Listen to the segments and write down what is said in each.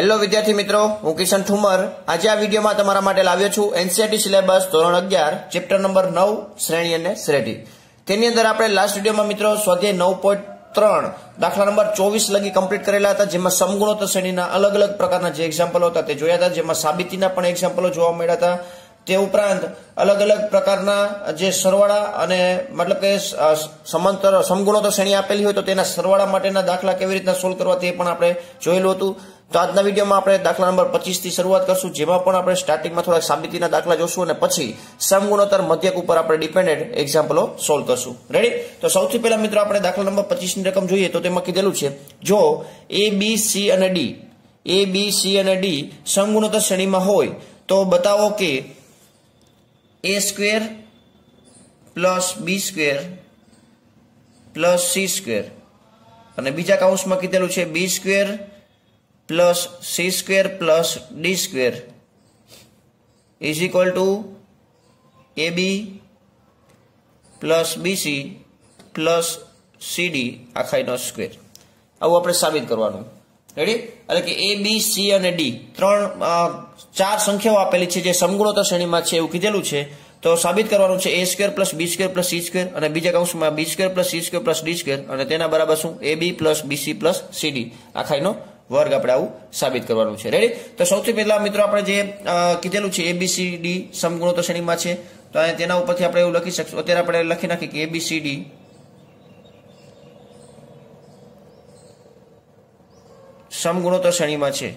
hello વિદ્યાર્થી મિત્રો હું કિશન ઠુમર આજે આ વિડીયોમાં તમારા માટે લાવ્યો છું એનસીઆરટી e સિલેબસ ધોરણ અગિયાર ચેપ્ટર નંબર નવ શ્રેણી અને શ્રેણી તેની અંદર આપણે લાસ્ટ વિડીયોમાં મિત્રો સ્વાધ્યાય નવ પોઈન્ટ ત્રણ દાખલા નંબર ચોવીસ લગી કમ્પ્લીટ કરેલા હતા જેમાં સમગુણોત્તર શ્રેણીના અલગ અલગ પ્રકારના જે એક્ઝામ્પલો હતા તે જોયા હતા જેમાં સાબિતીના પણ એક્ઝામ્પલો જોવા મળ્યા હતા તે ઉપરાંત અલગ અલગ પ્રકારના જે સરવાળા અને મતલબ કે સમાંતર સમગુણોત્તર શ્રેણી આપેલી હોય તો તેના સરવાળા માટેના દાખલા કેવી રીતના સોલ્વ કરવા તે પણ આપણે જોયેલું હતું તો આજના વિડીયોમાં આપણે દાખલા નંબર પચીસથી શરૂઆત કરશું જેમાં પણ આપણે સ્ટાર્ટિંગમાં થોડા સાબિતીના દાખલા જોશું અને પછી સમગુણોત્તર મધ્યક ઉપર આપણે ડિપેન્ડેડ એક્ઝામ્પલો સોલ્વ કરશું રેડી તો સૌથી પહેલા મિત્રો આપણે દાખલા નંબર પચીસની રકમ જોઈએ તો તેમાં કીધેલું છે જો એ બી સી અને ડી એ બી સી અને ડી સમગુણોત્તર શ્રેણીમાં હોય તો બતાવો કે A square plus B square plus C square અને બીજા કાઉન્સમાં કીધેલું છે B square plus C square plus D square is equal to A B plus BC plus C D આખાઈનો સ્ક્વેર આવું આપણે સાબિત કરવાનું રેડી એટલે કે એ બી સી અને ડી ત્રણ ચાર સંખ્યાઓ આપેલી છે જે સમગુણોત્તર શ્રેણીમાં છે એવું કીધેલું છે તો સાબિત કરવાનું છે A square plus B square plus C square અને બીજા કાઉન્સમાં B square plus C square plus D square અને તેના બરાબર શું A B plus BC plus C D આખાઈનો વર્ગ આપણે આવું સાબિત કરવાનું છે રેડી તો સૌથી પહેલા મિત્રો આપણે જે કીધેલું છે એબીસીડી સમગુણોત્તર શ્રેણીમાં છે તો તેના ઉપરથી આપણે એવું લખી શકશું અત્યારે આપણે લખી નાખીએ કે એબીસીડી સમગુણોત્તર શ્રેણીમાં છે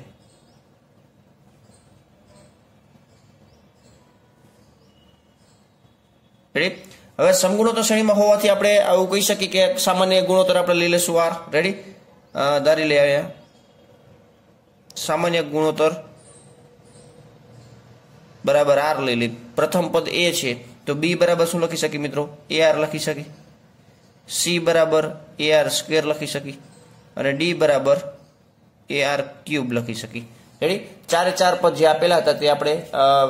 રેડી હવે સમગુણોત્તર શ્રેણીમાં હોવાથી આપણે આવું કહી શકીએ કે સામાન્ય ગુણોત્તર આપણે લઈ લેશું વાર રેડી ધારી લઈ આવ્યા સામાન્ય ગુણોત્તર બરાબર આર લઈ લે પ્રથમ પદ એ છે તો બી બરાબર શું લખી શકી મિત્રો એ આર લખી શકી સી બરાબર એ આર સ્ક્વેર લખી શકી અને ડી બરાબર એ આર ક્યુબ લખી શકી રેડી ચારે ચાર પદ જે આપેલા હતા તે આપણે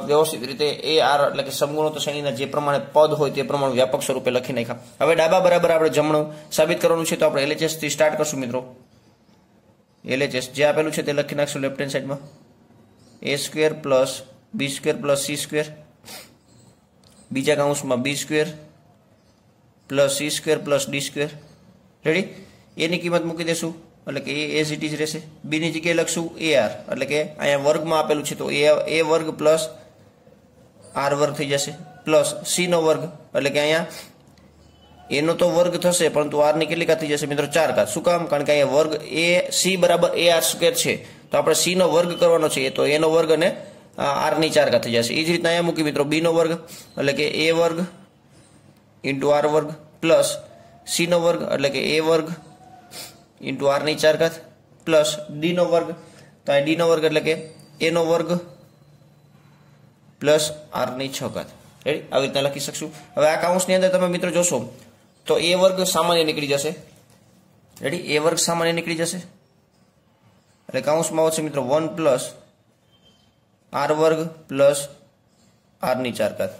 વ્યવસ્થિત રીતે એ આર એટલે કે સમગુણોત્તર શ્રેણીના જે પ્રમાણે પદ હોય તે પ્રમાણે વ્યાપક સ્વરૂપે લખી નાખ્યા હવે ડાબા બરાબર આપણે જમણું સાબિત કરવાનું છે તો આપણે એલએચએસથી સ્ટાર્ટ કરશું મિત્રો એલએચએસ જે આપેલું છે તે લખી નાખશું લેફ્ટ હેન્ડ સાઈડમાં A square plus B square plus C square બીજા કાઉન્સમાં B square plus C square plus D square ready એની કિંમત મૂકી દેશું એટલે કે એ એઝ ઇટ રહેશે બીની જગ્યાએ લખશું એ આર એટલે કે અહીંયા વર્ગમાં આપેલું છે તો એ એ વર્ગ પ્લસ આર વર્ગ થઈ જશે પ્લસ સી નો વર્ગ એટલે કે અહીંયા એનો તો વર્ગ થશે પરંતુ આરની કેટલી થઈ જશે મિત્રો ચાર ઘાત શું કામ કારણ કે અહીંયા વર્ગ એ સી બરાબર એ આર સ્કેર છે તો આપણે સી નો વર્ગ કરવાનો છે તો એનો વર્ગ અને આરની ચાર ઘાત થઈ જશે એ જ રીતના અહીંયા મૂકી મિત્રો બી નો વર્ગ એટલે કે એ વર્ગ ઇન્ટુ આર વર્ગ પ્લસ સી નો વર્ગ એટલે કે એ વર્ગ ઇન્ટુ આરની ચાર ઘાત પ્લસ ડી નો વર્ગ તો અહીં ડી નો વર્ગ એટલે કે એનો વર્ગ પ્લસ આરની છ ઘાત રેડી આવી રીતના લખી શકશું હવે આ કાઉન્ટ્સની અંદર તમે મિત્રો જોશો તો એ વર્ગ સામાન્ય નીકળી જશે રેડી એ વર્ગ સામાન્ય નીકળી જશે એટલે કાઉન્સમાં આવશે મિત્રો વન પ્લસ આર વર્ગ પ્લસ આરની ચાર કાત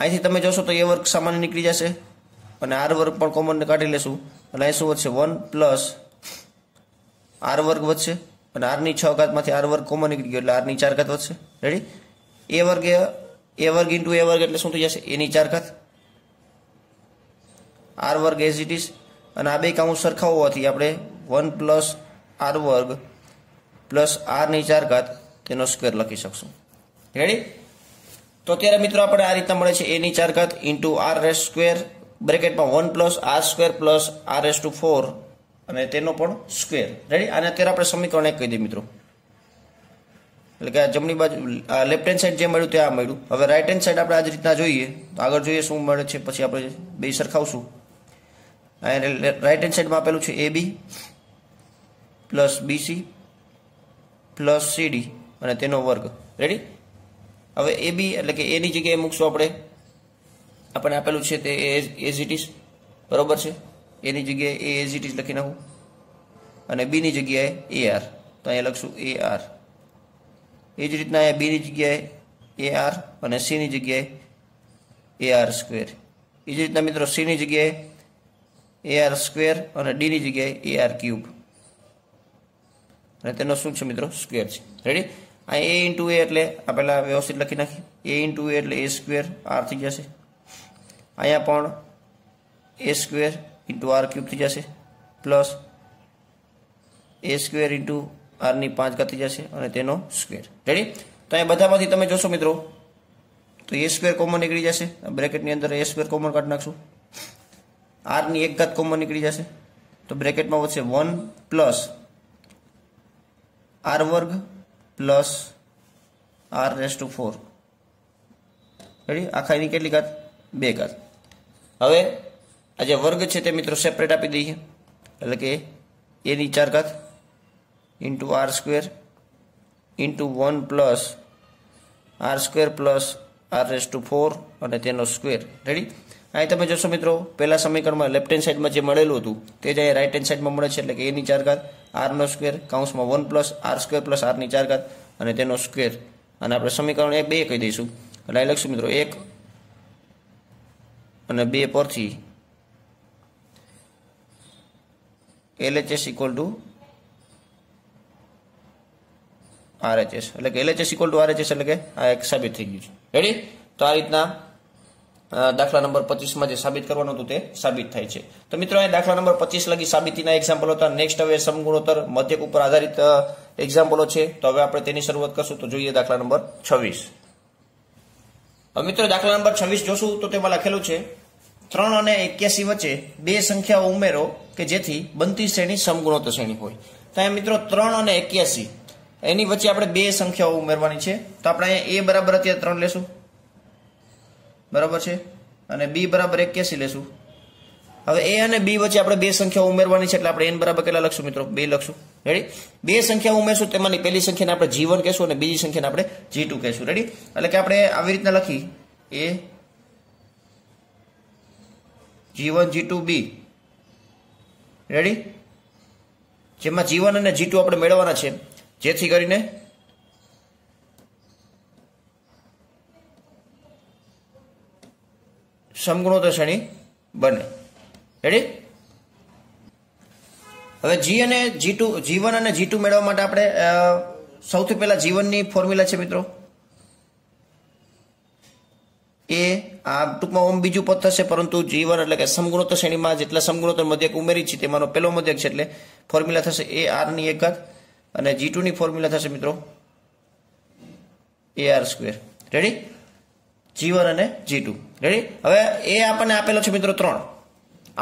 અહીંથી તમે જોશો તો એ વર્ગ સામાન્ય નીકળી જશે અને આર વર્ગ પણ કોમનને કાઢી લેશું અને અહીં શું વધશે વન પ્લસ આર વર્ગ વધશે અને આરની છ કાતમાંથી આર વર્ગ કોમન નીકળી ગયો એટલે આરની ચાર ઘાત વધશે રેડી એ વર્ગ એ વર્ગ ઇન્ટુ એ વર્ગ એટલે શું થઈ જશે એની ચાર ઘાત આર વર્ગ એઝ ઇટ ઇઝ અને આ બે કાઉન્ટ સરખા હોવાથી આપણે વન પ્લસ આર વર્ગ પ્લસ આરની ચાર ઘાત તેનો સ્ક્વેર લખી શકશું રેડી તો અત્યારે મિત્રો આપણે આ રીતના મળે છે એની ચાર ઘાત ઇન્ટુ આર રેસ સ્કવેર બ્રેકેટમાં one plus R square plus R S to four અને તેનો પણ સ્ક્વેર રેડી અને અત્યારે આપણે સમીકરણ એક કહી દઈએ મિત્રો એટલે કે જમણી બાજુ લેફ્ટ હેન્ડ સાઈડ જે મળ્યું તે આ મળ્યું હવે રાઈટ હેન્ડ સાઈડ આપણે આ રીતના જોઈએ તો આગળ જોઈએ શું મળે છે પછી આપણે બે સરખાવશું એટલે રાઇટ હેન્ડ સાઈડમાં આપેલું છે A B plus BC plus CD અને તેનો વર્ગ રેડી હવે એ બી એટલે કે એની જગ્યાએ મૂકશું આપણે આપણને આપેલું છે તે એઝ ઇટ ઇઝ બરોબર છે એની જગ્યાએ એ એઝ ઇટ ઇઝ લખી નાખું અને બીની જગ્યાએ એ આર તો અહીંયા લખશું એ આર એ જ રીતના અહીંયા બીની જગ્યાએ એ આર અને સીની જગ્યાએ એ આર સ્ક્વેર એ જ રીતના મિત્રો સીની જગ્યાએ એઆર સ્કવેર સ્ક્વેર અને ડીની જગ્યાએ એઆર આર ક્યુબ અને તેનો શું છે મિત્રો સ્ક્વેર છે રેડી આ એ ઇન્ટુ એ એટલે આ પહેલાં વ્યવસ્થિત લખી નાખી એ ઇન્ટુ એ એટલે એ સ્ક્વેર આર થઈ જશે અહીંયા પણ A square into R cube થઈ જશે પ્લસ એ સ્ક્વેર ઇન્ટુ આરની પાંચ ઘાત થઈ જશે અને તેનો સ્ક્વેર રેડી તો અહીંયા બધામાંથી તમે જોશો મિત્રો તો એ સ્ક્વેર કોમન નીકળી જશે બ્રેકેટની અંદર એ સ્કવેર કોમન કાઢી નાખશું આરની એક ઘાત કોમન નીકળી જશે તો બ્રેકેટમાં વધશે વન પ્લસ આર વર્ગ plus R raise to four ready આખા એની કેટલી ઘાત બે ઘાત હવે આ જે વર્ગ છે તે મિત્રો સેપરેટ આપી દઈએ એટલે કે એની ચાર ઘાત into R square into one plus R square plus R raise to four અને તેનો સ્ક્વેર રેડી અહીં તમે જોશો મિત્રો પહેલા સમીકરણમાં લેફ્ટ હેન્ડ સાઈડમાં જે મળેલું હતું તે જ અહીં રાઇટ હેન્ડ સાઈડમાં મળે છે એટલે કે એની ચાર ઘાત આરનો સ્ક્વેર કાઉન્સમાં one plus R square plus આરની ચાર ઘાત અને તેનો સ્ક્વેર અને આપણે સમીકરણ એ બે કહી દઈશું એટલે અહીં લખશું મિત્રો એક અને બે પરથી એલએચએસ ઇક્વલ ટુ આરએચએસ એટલે કે એલએચએસ ઇક્વલ ટુ આરએચએસ એટલે કે આ એક સાબિત થઈ ગયું છે રેડી તો આ રીતના દાખલા નંબર પચીસમાં જે સાબિત કરવાનું હતું તે સાબિત થાય છે તો મિત્રો અહીં દાખલા નંબર પચીસ લગી સાબિતીના એક્ઝામ્પલ હતા નેક્સ્ટ હવે સમગુણોત્તર મધ્યક ઉપર આધારિત એક્ઝામ્પલો છે તો હવે આપણે તેની શરૂઆત કરશું તો જોઈએ દાખલા નંબર છવ્વીસ મિત્રો દાખલા નંબર છવ્વીસ જોશું તો તેમાં લખેલું છે ત્રણ અને એક્યાસી વચ્ચે બે સંખ્યાઓ ઉમેરો કે જેથી બનતી શ્રેણી સમગુણોત્તર શ્રેણી હોય તો મિત્રો ત્રણ અને એક્યાસી એની વચ્ચે આપણે બે સંખ્યાઓ ઉમેરવાની છે તો આપણે અહીંયા એ બરાબર અત્યારે ત્રણ લેશું બરાબર છે અને બી બરાબર એક્યાસી લેશું હવે એ અને બી વચ્ચે આપણે બે સંખ્યા ઉમેરવાની છે એટલે આપણે એન બરાબર કેટલા લખશું મિત્રો બે લખશું રેડી બે સંખ્યા ઉમેરશું તેમાંની પહેલી સંખ્યાને આપણે જી વન કહેશું અને બીજી સંખ્યાને આપણે જી ટુ કહેશું રેડી એટલે કે આપણે આવી રીતના લખી એ જી વન બી રેડી જેમાં જી અને જી આપણે મેળવવાના છે જેથી કરીને સમગુણોત્તર શ્રેણી બને રેડી હવે જી અને જી ટુ જી અને જી ટુ મેળવવા માટે આપણે સૌથી પહેલા જીવનની ફોર્મ્યુલા છે મિત્રો એ આ ટૂંકમાં ઓમ બીજું પદ થશે પરંતુ જીવન એટલે કે સમગુણોત્તર શ્રેણીમાં જેટલા સમગુણોત્તર મધ્યક ઉમેરી છે તેમાંનો પહેલો મધ્યક છે એટલે ફોર્મ્યુલા થશે એ આરની એકાદ અને જી ટુની ફોર્મ્યુલા થશે મિત્રો એ R square ready G one અને જી ટુ રેડી હવે એ આપણને આપેલો છે મિત્રો ત્રણ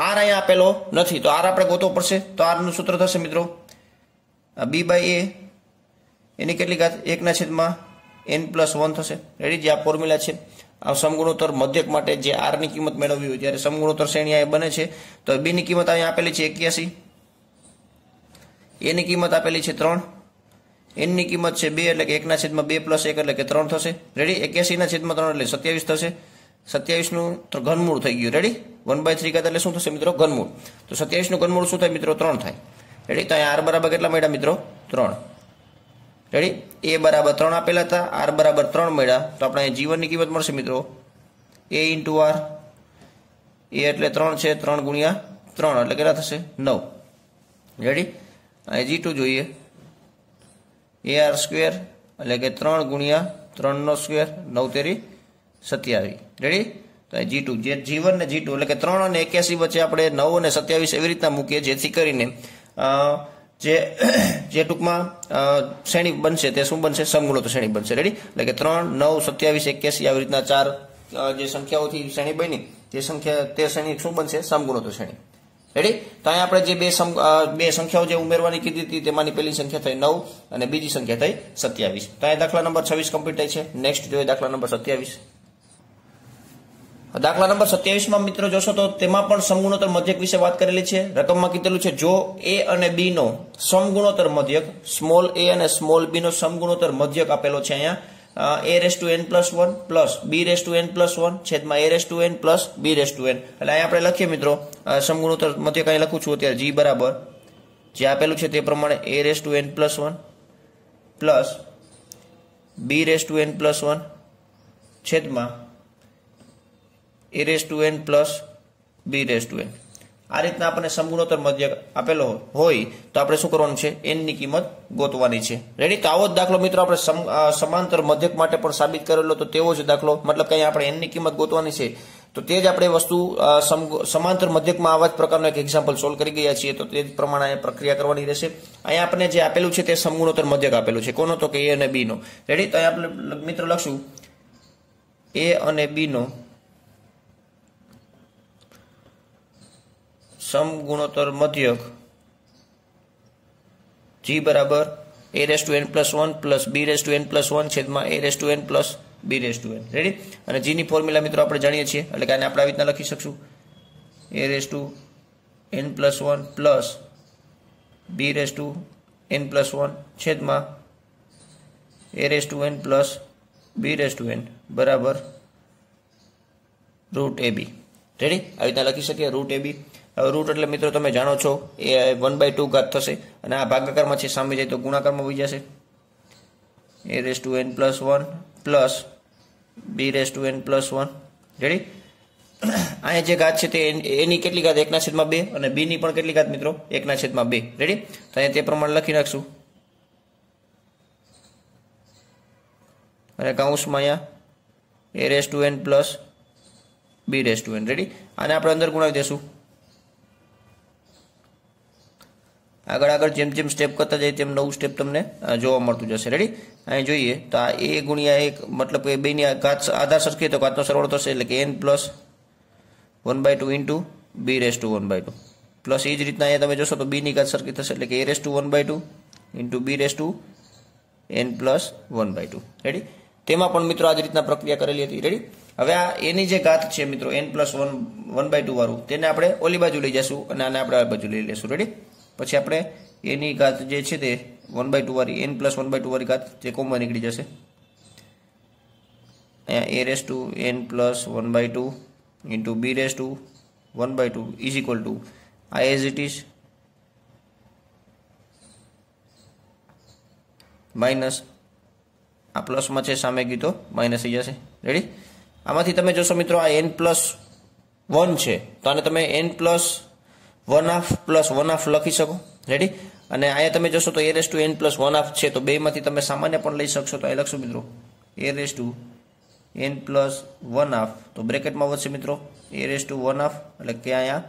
આર અહીંયા આપેલો નથી તો આર આપણે ગોતવો પડશે તો આરનું સૂત્ર થશે મિત્રો બી બાય એ એની કેટલી ઘાત એકના છેદમાં એન પ્લસ વન થશે રેડી જે આ ફોર્મ્યુલા છે આ સમગુણોત્તર મધ્યક માટે જે આરની કિંમત મેળવવી હોય ત્યારે સમગુણોત્તર શ્રેણી આ બને છે તો બીની કિંમત અહીંયા આપેલી છે એક્યાસી એની કિંમત આપેલી છે ત્રણ એનની કિંમત છે બે એટલે કે એકના છેદમાં બે પ્લસ એક એટલે કે ત્રણ થશે રેડી એક્યાસીના છેદમાં ત્રણ એટલે સત્યાવીસ થશે સત્યાવીસનું ઘનમૂળ થઈ ગયું રેડી વન બાય થ્રી એટલે શું થશે મિત્રો ઘનમૂળ તો સત્યાવીસનું ઘનમૂળ શું થાય મિત્રો ત્રણ થાય રેડી તો આર બરાબર કેટલા મળ્યા મિત્રો ત્રણ રેડી એ બરાબર ત્રણ આપેલા હતા આર બરાબર ત્રણ મળ્યા તો આપણે અહીંયા જીવનની કિંમત મળશે મિત્રો એ ઇન્ટુ આર એ એટલે ત્રણ છે ત્રણ ગુણ્યા ત્રણ એટલે કેટલા થશે નવ રેડી અહીંયા જી જોઈએ એ આર સ્ક્વેર એટલે કે ત્રણ ગુણ્યા ત્રણનો સ્ક્વેર નવ તેરી સત્યાવીસ રેડી તો જી ટુ જે જીવન ને જી ટુ એટલે કે ત્રણ અને એક્યાસી વચ્ચે આપણે નવ અને સત્યાવીસ એવી રીતના મૂકીએ જેથી કરીને જે જે ટૂંકમાં શ્રેણી બનશે તે શું બનશે સમગુણોત્તર શ્રેણી બનશે રેડી એટલે કે ત્રણ નવ સત્યાવીસ એક્યાસી આવી રીતના ચાર જે સંખ્યાઓથી શ્રેણી બની તે સંખ્યા તે શ્રેણી શું બનશે સમગુણોત્તર શ્રેણી રેડી તો અહીંયા આપણે જે બે બે સંખ્યાઓ જે ઉમેરવાની કીધી હતી તેમાંની પહેલી સંખ્યા થઈ નવ અને બીજી સંખ્યા થઈ સત્યાવીસ તો અહીંયા દાખલા નંબર છવ્વીસ કમ્પ્લીટ થાય છે નેક્સ્ટ જોઈએ દાખલા નંબર સત્યાવીસ દાખલા નંબર સત્યાવીસમાં મિત્રો જોશો તો તેમાં પણ સમગુણોત્તર મધ્યક વિશે વાત કરેલી છે રકમમાં કીધેલું છે જો એ અને બી નો સમગુણોત્તર મધ્યક સ્મોલ એ અને સ્મોલ બી નો સમગુણોત્તર મધ્યક આપેલો છે અહીંયા A raise to N plus one plus B raise to N plus one છેદમાં A raise to N plus B raise to N એટલે અહીંયા આપણે લખીએ મિત્રો સમગુણોત્તર મતે કંઈ લખું છું અત્યારે જી બરાબર જે આપેલું છે તે પ્રમાણે A raise to N plus one plus B raise to N plus one છેદમાં A raise to N plus B raise to N આ રીતના આપણને સમગુણોત્તર મધ્યક આપેલો હોય તો આપણે શું કરવાનું છે એનની કિંમત ગોતવાની છે રેડી તો આવો જ દાખલો મિત્રો આપણે સમાંતર મધ્યક માટે પણ સાબિત કરેલો તો તેવો જ દાખલો મતલબ કે આપણે એનની કિંમત ગોતવાની છે તો તે જ આપણે વસ્તુ સમાંતર મધ્યકમાં આવા જ પ્રકારનો એક એક્ઝામ્પલ સોલ્વ કરી ગયા છીએ તો તે જ પ્રમાણે પ્રક્રિયા કરવાની રહેશે અહીંયા આપણને જે આપેલું છે તે સમગુણોત્તર મધ્યક આપેલું છે કોનો તો કે એ અને બીનો રેડી તો અહીંયા આપણે મિત્ર લખશું એ અને બીનો નો ગુણોત્તર મધ્યક જી બરાબર A raise to N plus one plus B raise to N plus one છેદમાં A raise to N plus B raise to N ready અને જીની ફોર્મ્યુલા મિત્રો આપણે જાણીએ છીએ એટલે કે આને આપણે આવી રીતના લખી શકશું A raise to N plus one plus B raise to N plus one છેદમાં A raise to N plus B raise to N બરાબર રૂટ એ બી રેડી આવી રીતના લખી શકીએ રૂટ એ બી રૂટ એટલે મિત્રો તમે જાણો છો એ વન બાય ટુ ઘાત થશે અને આ ભાગાકારમાં છે સામે જાય તો ગુણાકારમાં વહી જશે A raise to N plus one plus B raise to N plus one ready અહીંયા જે ઘાત છે તે એની કેટલી ઘાત એકના છેદમાં બે અને બીની પણ કેટલી ઘાત મિત્રો એકના છેદમાં બે રેડી તો અહીંયા તે પ્રમાણે લખી નાખશું અને કાઉન્સમાં અહીંયા A raise to N plus B raise to N ready આને આપણે અંદર ગુણાવી દઈશું આગળ આગળ જેમ જેમ સ્ટેપ કરતા જાય તેમ નવું સ્ટેપ તમને જોવા મળતું જશે રેડી અહીં જોઈએ તો આ એ ગુણ્યા એક મતલબ કે બેની ઘાત આધાર સરખી તો ઘાતનો સરવાળો થશે એટલે કે N plus one by two into B raise to one by two plus એ જ રીતના અહીંયા તમે જોશો તો બીની ઘાત સરખી થશે એટલે કે A raise to one by two into B raise to N plus one by two ready તેમાં પણ મિત્રો આ જ રીતના પ્રક્રિયા કરેલી હતી રેડી હવે આ એની જે ઘાત છે મિત્રો N plus one one by two વાળું તેને આપણે ઓલી બાજુ લઈ જશું અને આને આપણે આ બાજુ લઈ લેશું રેડી પછી આપણે એની ઘાત જે છે તે વન બાય ટુ વાળી N plus one by two વાળી ઘાત જે કોમમાં નીકળી જશે અહીંયા A raise to N plus one by two into B raise to one by two is equal to આ એઝ ઇટ ઇઝ માઇનસ આ પ્લસમાં છે સામે ગીતો માઇનસ થઈ જશે રેડી આમાંથી તમે જોશો મિત્રો આ એન પ્લસ વન છે તો આને તમે N plus one half plus one half લખી શકો રેડી અને અહીંયા તમે જશો તો A raise to N plus one half છે તો બેમાંથી તમે સામાન્ય પણ લઈ શકશો તો અહીં લખશો મિત્રો A raise to N plus one half તો બ્રેકેટમાં વધશે મિત્રો A raise to one half એટલે કે અહીંયા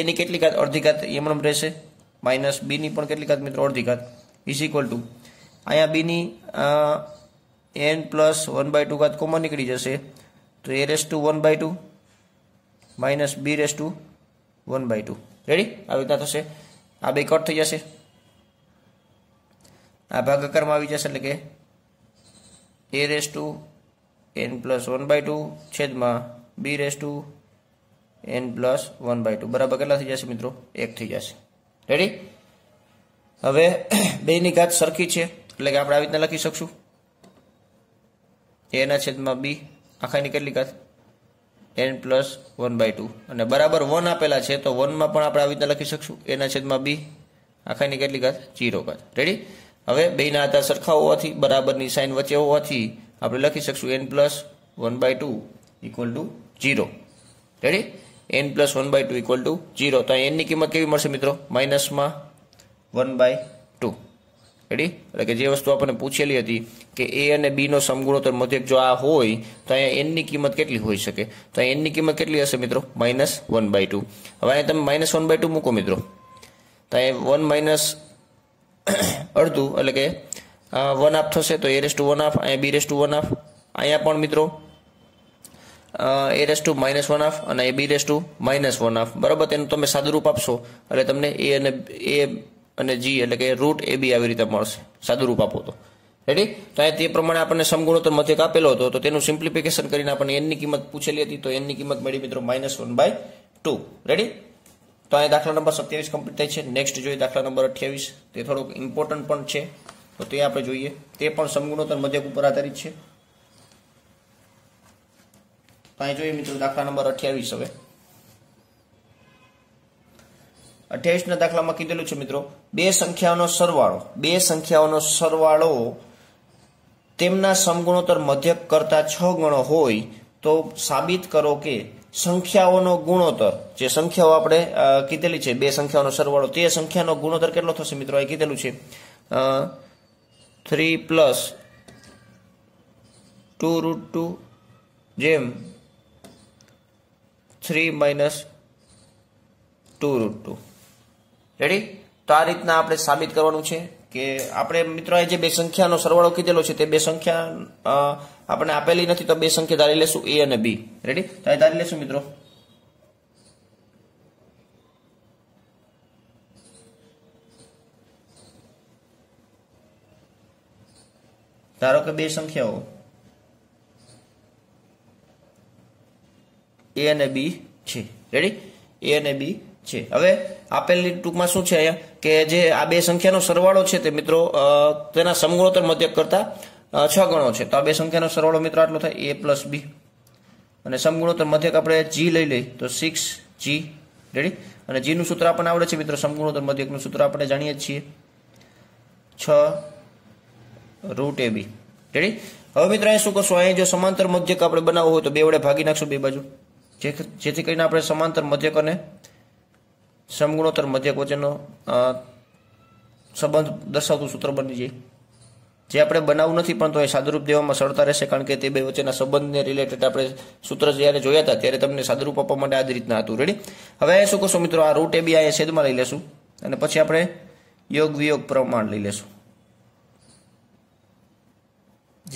એની કેટલી ઘાત અડધી ઘાત એમણમ રહેશે માઇનસ બીની પણ કેટલી ઘાત મિત્રો અડધી ઘાત ઇઝ ઇક્વલ ટુ અહીંયા બીની N plus one by two ઘાત કોમન નીકળી જશે તો A raise to one by two minus B raise to one by two ready આવી રીતના થશે આ બે કટ થઈ જશે આ ભાગાકારમાં આવી જશે એટલે કે A raise to N plus one by two છેદમાં B raise to N plus one by two બરાબર કેટલા થઈ જશે મિત્રો એક થઈ જશે રેડી હવે બેની ઘાત સરખી છે એટલે કે આપણે આવી રીતના લખી શકશું એના છેદમાં બી આખાની કેટલી ઘાત N plus one by two અને બરાબર વન આપેલા છે તો વનમાં પણ આપણે આવી રીતે લખી શકશું એના છેદમાં બી આખાની કેટલી ઘાત જીરો ઘાત રેડી હવે બેના આધાર સરખા હોવાથી બરાબરની સાઇન વચ્ચે હોવાથી આપણે લખી શકશું N plus one by two equal to zero ready N plus one by two equal to zero તો એનની કિંમત કેવી મળશે મિત્રો માઇનસમાં વન બાય રેડી એટલે કે જે વસ્તુ આપણને પૂછેલી હતી કે એ અને બીનો સમગુણોત્તર મધ્યક જો આ હોય તો અહીંયા એનની કિંમત કેટલી હોઈ શકે તો અહીં એનની કિંમત કેટલી હશે મિત્રો માઇનસ વન બાય ટુ હવે અહીંયા તમે માઇનસ વન બાય ટુ મૂકો મિત્રો તો અહીંયા વન માઇનસ અડધું એટલે કે વન આફ થશે તો A raise to one half અહીંયા B raise to one half અહીંયા પણ મિત્રો A raise to minus one half અને એ B raise to minus one half બરાબર તેનું તમે સાદુરૂપ આપશો એટલે તમને એ અને એ અને જી એટલે કે રૂટ એ બી આવી રીતે મળશે સાદું રૂપ આપો તો રેડી તો અહીંયા તે પ્રમાણે આપણને સમગુણોત્તર મધ્ય આપેલો હતો તો તેનું સિમ્પ્લિફિકેશન કરીને આપણને એનની કિંમત પૂછેલી હતી તો એનની કિંમત મળી મિત્રો minus one by two ready તો અહીંયા દાખલા નંબર સત્યાવીસ કમ્પ્લીટ થાય છે નેક્સ્ટ જોઈએ દાખલા નંબર અઠ્યાવીસ તે થોડોક ઇમ્પોર્ટન્ટ પણ છે તો તે આપણે જોઈએ તે પણ સમગુણોત્તર મધ્યક ઉપર આધારિત છે તો અહીં જોઈએ મિત્રો દાખલા નંબર અઠ્યાવીસ હવે અઠ્યાવીસના દાખલામાં કીધેલું છે મિત્રો બે સંખ્યાઓનો સરવાળો બે સંખ્યાઓનો સરવાળો તેમના સમગુણોત્તર મધ્યક કરતા છ ગણો હોય તો સાબિત કરો કે સંખ્યાઓનો ગુણોત્તર જે સંખ્યાઓ આપણે કીધેલી છે બે સંખ્યાઓનો સરવાળો તે સંખ્યાનો ગુણોત્તર કેટલો થશે મિત્રો અહીં કીધેલું છે three plus two root two જેમ three minus two root two ready તો આ રીતના આપણે સાબિત કરવાનું છે કે આપણે મિત્રો જે બે સંખ્યાનો સરવાળો કીધેલો છે તે બે સંખ્યા આપણે આપેલી નથી તો બે સંખ્યા ધારી લેશું એ અને બી રેડી તો ધારી લેશું મિત્રો ધારો કે બે સંખ્યાઓ એ અને બી છે રેડી એ અને બી છે હવે આપેલી ટૂંકમાં શું છે અહીંયા કે જે આ બે સંખ્યાનો સરવાળો છે તે મિત્રો તેના સમગુણોત્તર મધ્યક કરતા છ ગણો છે તો આ બે સંખ્યાનો સરવાળો મિત્રો આટલો થાય એ પ્લસ બી અને સમગુણોત્તર મધ્યક આપણે જી લઈ લઈએ તો સિક્સ જી રેડી અને જીનું સૂત્ર આપણને આવડે છે મિત્રો સમગુણોત્તર મધ્યકનું સૂત્ર આપણે જાણીએ જ છીએ છ રૂટ એ બી રેડી હવે મિત્રો અહીં શું કરશું અહીંયા જો સમાંતર મધ્યક આપણે બનાવવું હોય તો બે વડે ભાગી નાખશું બે બાજુ જેથી કરીને આપણે સમાંતર મધ્યક અને સમગુણોત્તર મધ્યક વચ્ચેનો સંબંધ દર્શાવતું સૂત્ર બની જાય જે આપણે બનાવવું નથી પણ તો એ સાદુરૂપ દેવામાં સરળતા રહેશે કારણ કે તે બે વચ્ચેના સંબંધને રિલેટેડ આપણે સૂત્ર જ્યારે જોયા હતા ત્યારે તમને સાદુરૂપ આપવા માટે આ જ રીતના હતું રેડી હવે અહીંયા શું કહો મિત્રો આ રૂટ એ બી આ છેદમાં લઈ લેશું અને પછી આપણે યોગ વિયોગ પ્રમાણ લઈ લેશું